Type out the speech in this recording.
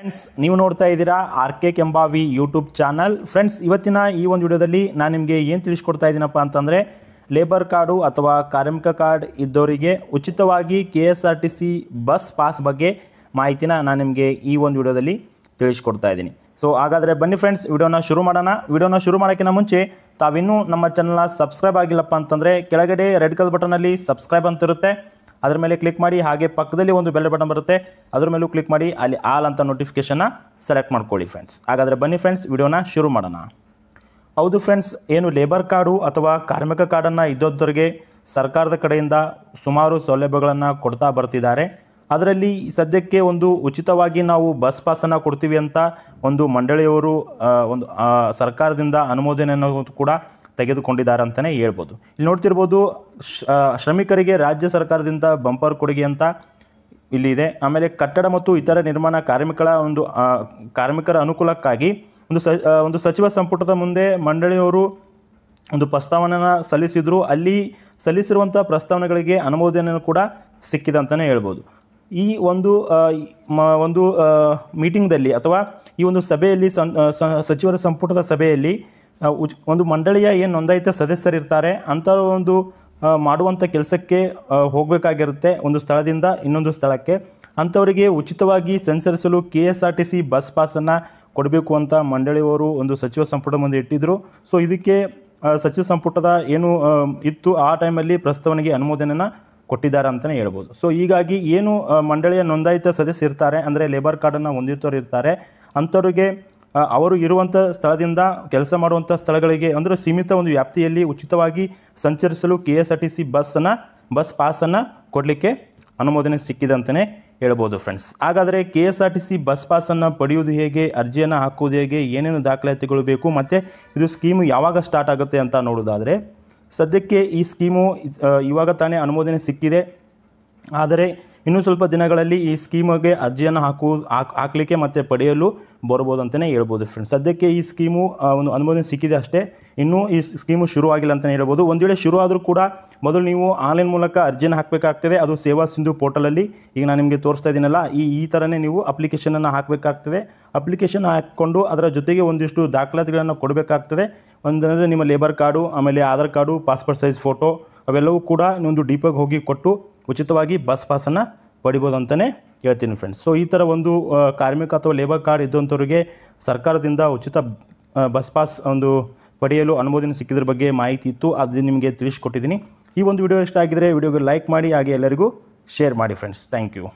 friends ನೀವು ನೋಡ್ತಾ ಇದ್ದೀರಾ R K Kembhavi YouTube channel friends ಇವತ್ತಿನ ಈ ಒಂದು ವಿಡಿಯೋದಲ್ಲಿ ನಾನು ನಿಮಗೆ ಏನು ತಿಳಿಸ್ಕೊಡ್ತಾ ಇದ್ದೀನಪ್ಪ ಅಂತಂದರೆ ಲೇಬರ್ ಕಾರ್ಡು ಅಥವಾ ಕಾರ್ಮಿಕ ಕಾರ್ಡ್ ಇದ್ದವರಿಗೆ ಉಚಿತವಾಗಿ K S R T C bus pass ಬಗ್ಗೆ ಮಾಹಿತಿನ ನಾನು ನಿಮಗೆ ಈ ಒಂದು ವಿಡಿಯೋದಲ್ಲಿ ತಿಳಿಸ್ಕೊಡ್ತಾ ಇದ್ದೀನಿ ಸೊ ಹಾಗಾದರೆ ಬನ್ನಿ ಫ್ರೆಂಡ್ಸ್ ವಿಡಿಯೋನ ಶುರು ಮಾಡೋಣ ವಿಡಿಯೋನ ಶುರು ಮಾಡೋಕ್ಕಿಂತ ಮುಂಚೆ ತಾವಿನ್ನೂ ನಮ್ಮ ಚಾನಲ್ನ ಸಬ್ಸ್ಕ್ರೈಬ್ ಆಗಿಲ್ಲಪ್ಪ ಅಂತಂದರೆ ಕೆಳಗಡೆ ರೆಡ್ ಕಲರ್ ಬಟನಲ್ಲಿ ಸಬ್ಸ್ಕ್ರೈಬ್ ಅಂತಿರುತ್ತೆ ಅದರ ಮೇಲೆ ಕ್ಲಿಕ್ ಮಾಡಿ ಹಾಗೆ ಪಕ್ಕದಲ್ಲಿ ಒಂದು ಬೆಲ್ ಬಟನ್ ಬರುತ್ತೆ ಅದರ ಮೇಲೂ ಕ್ಲಿಕ್ ಮಾಡಿ ಅಲ್ಲಿ ಆಲ್ ಅಂತ ನೋಟಿಫಿಕೇಷನ್ನ ಸೆಲೆಕ್ಟ್ ಮಾಡ್ಕೊಳ್ಳಿ ಫ್ರೆಂಡ್ಸ್ ಹಾಗಾದರೆ ಬನ್ನಿ ಫ್ರೆಂಡ್ಸ್ ವಿಡಿಯೋನ ಶುರು ಮಾಡೋಣ ಹೌದು ಫ್ರೆಂಡ್ಸ್ ಏನು ಲೇಬರ್ ಕಾರ್ಡು ಅಥವಾ ಕಾರ್ಮಿಕ ಕಾರ್ಡನ್ನು ಇದ್ದೋದ್ರಿಗೆ ಸರ್ಕಾರದ ಕಡೆಯಿಂದ ಸುಮಾರು ಸೌಲಭ್ಯಗಳನ್ನು ಕೊಡ್ತಾ ಬರ್ತಿದ್ದಾರೆ ಅದರಲ್ಲಿ ಸದ್ಯಕ್ಕೆ ಒಂದು ಉಚಿತವಾಗಿ ನಾವು ಬಸ್ ಪಾಸನ್ನು ಕೊಡ್ತೀವಿ ಅಂತ ಒಂದು ಮಂಡಳಿಯವರು ಒಂದು ಸರ್ಕಾರದಿಂದ ಅನುಮೋದನೆ ಅನ್ನೋದು ಕೂಡ ತೆಗೆದುಕೊಂಡಿದ್ದಾರೆ ಅಂತಲೇ ಹೇಳ್ಬೋದು ಇಲ್ಲಿ ನೋಡ್ತಿರ್ಬೋದು ಶ್ರಮಿಕರಿಗೆ ರಾಜ್ಯ ಸರ್ಕಾರದಿಂದ ಬಂಪರ್ ಕೊಡುಗೆ ಅಂತ ಇಲ್ಲಿದೆ ಆಮೇಲೆ ಕಟ್ಟಡ ಮತ್ತು ಇತರ ನಿರ್ಮಾಣ ಕಾರ್ಮಿಕರ ಒಂದು ಕಾರ್ಮಿಕರ ಅನುಕೂಲಕ್ಕಾಗಿ ಒಂದು ಸ ಒಂದು ಸಚಿವ ಸಂಪುಟದ ಮುಂದೆ ಮಂಡಳಿಯವರು ಒಂದು ಪ್ರಸ್ತಾವನೆಯನ್ನು ಸಲ್ಲಿಸಿದರು ಅಲ್ಲಿ ಸಲ್ಲಿಸಿರುವಂಥ ಪ್ರಸ್ತಾವನೆಗಳಿಗೆ ಅನುಮೋದನೆಯನ್ನು ಕೂಡ ಸಿಕ್ಕಿದೆ ಅಂತಲೇ ಹೇಳ್ಬೋದು ಈ ಒಂದು ಒಂದು ಮೀಟಿಂಗ್ದಲ್ಲಿ ಅಥವಾ ಈ ಒಂದು ಸಭೆಯಲ್ಲಿ ಸಚಿವರ ಸಂಪುಟದ ಸಭೆಯಲ್ಲಿ ಒಂದು ಮಂಡಳಿಯ ಏನು ನೋಂದಾಯಿತ ಸದಸ್ಯರಿರ್ತಾರೆ ಅಂಥ ಒಂದು ಮಾಡುವಂಥ ಕೆಲಸಕ್ಕೆ ಹೋಗಬೇಕಾಗಿರುತ್ತೆ ಒಂದು ಸ್ಥಳದಿಂದ ಇನ್ನೊಂದು ಸ್ಥಳಕ್ಕೆ ಅಂಥವರಿಗೆ ಉಚಿತವಾಗಿ ಸಂಚರಿಸಲು K S R T C bus ಪಾಸನ್ನು ಕೊಡಬೇಕು ಅಂತ ಮಂಡಳಿಯವರು ಒಂದು ಸಚಿವ ಸಂಪುಟ ಮುಂದೆ ಇಟ್ಟಿದ್ದರು ಸೊ ಇದಕ್ಕೆ ಸಚಿವ ಸಂಪುಟದ ಏನು ಇತ್ತು ಆ ಟೈಮಲ್ಲಿ ಪ್ರಸ್ತಾವನೆಗೆ ಅನುಮೋದನೆಯನ್ನು ಕೊಟ್ಟಿದ್ದಾರೆ ಅಂತಲೇ ಹೇಳ್ಬೋದು ಸೊ ಹೀಗಾಗಿ ಏನು ಮಂಡಳಿಯ ನೋಂದಾಯಿತ ಸದಸ್ಯ ಇರ್ತಾರೆ ಅಂದರೆ ಲೇಬರ್ ಕಾರ್ಡನ್ನು ಹೊಂದಿರ್ತವ್ರು ಇರ್ತಾರೆ ಅಂಥವ್ರಿಗೆ ಅವರು ಇರುವಂಥ ಸ್ಥಳದಿಂದ ಕೆಲಸ ಮಾಡುವಂಥ ಸ್ಥಳಗಳಿಗೆ ಅಂದರೆ ಸೀಮಿತ ಒಂದು ವ್ಯಾಪ್ತಿಯಲ್ಲಿ ಉಚಿತವಾಗಿ ಸಂಚರಿಸಲು K S R T C ಬಸ್ಸನ್ನು ಬಸ್ ಪಾಸನ್ನು ಕೊಡಲಿಕ್ಕೆ ಅನುಮೋದನೆ ಸಿಕ್ಕಿದೆ ಅಂತಲೇ ಹೇಳ್ಬೋದು ಫ್ರೆಂಡ್ಸ್ ಹಾಗಾದರೆ K S R T C bus ಪಾಸನ್ನು ಪಡೆಯುವುದು ಹೇಗೆ ಅರ್ಜಿಯನ್ನು ಹಾಕುವುದು ಹೇಗೆ ಏನೇನು ದಾಖಲಾತಿಗಳು ಬೇಕು ಮತ್ತು ಇದು ಸ್ಕೀಮು ಯಾವಾಗ ಸ್ಟಾರ್ಟ್ ಆಗುತ್ತೆ ಅಂತ ನೋಡೋದಾದರೆ ಸದ್ಯಕ್ಕೆ ಈ ಸ್ಕೀಮು ಇವಾಗ ತಾನೇ ಅನುಮೋದನೆ ಸಿಕ್ಕಿದೆ ಆದರೆ ಇನ್ನೂ ಸ್ವಲ್ಪ ದಿನಗಳಲ್ಲಿ ಈ ಸ್ಕೀಮಗೆ ಅರ್ಜಿಯನ್ನು ಹಾಕು ಹಾಕಲಿಕ್ಕೆ ಮತ್ತು ಪಡೆಯಲು ಬರ್ಬೋದು ಅಂತಲೇ ಹೇಳ್ಬೋದು ಫ್ರೆಂಡ್ಸ್ ಸದ್ಯಕ್ಕೆ ಈ ಸ್ಕೀಮು ಒಂದು ಅನುಮೋದನೆ ಸಿಕ್ಕಿದೆ ಅಷ್ಟೇ ಇನ್ನೂ ಈ ಸ್ಕೀಮು ಶುರುವಾಗಿಲ್ಲ ಅಂತಲೇ ಹೇಳ್ಬೋದು ಒಂದು ವೇಳೆ ಶುರು ಆದರೂ ಕೂಡ ಮೊದಲು ನೀವು ಆನ್ಲೈನ್ ಮೂಲಕ ಅರ್ಜಿಯನ್ನು ಹಾಕಬೇಕಾಗ್ತದೆ ಅದು ಸೇವಾ ಸಿಂಧು ಪೋರ್ಟಲಲ್ಲಿ ಈಗ ನಾನು ನಿಮಗೆ ತೋರಿಸ್ತಾ ಇದ್ದೀನಲ್ಲ ಈ ಈ ಥರನೇ ನೀವು ಅಪ್ಲಿಕೇಶನನ್ನು ಹಾಕಬೇಕಾಗ್ತದೆ ಅಪ್ಲಿಕೇಶನ್ ಹಾಕ್ಕೊಂಡು ಅದರ ಜೊತೆಗೆ ಒಂದಿಷ್ಟು ದಾಖಲಾತಿಗಳನ್ನು ಕೊಡಬೇಕಾಗ್ತದೆ ಒಂದಂದರೆ ನಿಮ್ಮ ಲೇಬರ್ ಕಾರ್ಡು ಆಮೇಲೆ Aadhaar card passport size photo ಅವೆಲ್ಲವೂ ಕೂಡ ಒಂದು ಡೀಪಾಗಿ ಹೋಗಿ ಕೊಟ್ಟು ಉಚಿತವಾಗಿ ಬಸ್ ಪಾಸನ್ನು ಪಡಿಬೋದು ಅಂತಲೇ ಹೇಳ್ತೀನಿ ಫ್ರೆಂಡ್ಸ್ ಸೊ ಈ ಥರ ಒಂದು ಕಾರ್ಮಿಕ ಅಥವಾ ಲೇಬರ್ ಕಾರ್ಡ್ ಇದ್ದಂಥವ್ರಿಗೆ ಸರ್ಕಾರದಿಂದ ಉಚಿತ ಬಸ್ ಪಾಸ್ ಒಂದು ಪಡೆಯಲು ಅನುಮೋದನೆ ಸಿಕ್ಕಿದ್ರ ಬಗ್ಗೆ ಮಾಹಿತಿ ಇತ್ತು ಅದನ್ನು ನಿಮಗೆ ತಿಳಿಸ್ಕೊಟ್ಟಿದ್ದೀನಿ ಈ ಒಂದು ವಿಡಿಯೋ ಇಷ್ಟ ಆಗಿದರೆ ವಿಡಿಯೋಗೆ ಲೈಕ್ ಮಾಡಿ ಹಾಗೆ ಎಲ್ಲರಿಗೂ ಶೇರ್ ಮಾಡಿ ಫ್ರೆಂಡ್ಸ್ ಥ್ಯಾಂಕ್ ಯು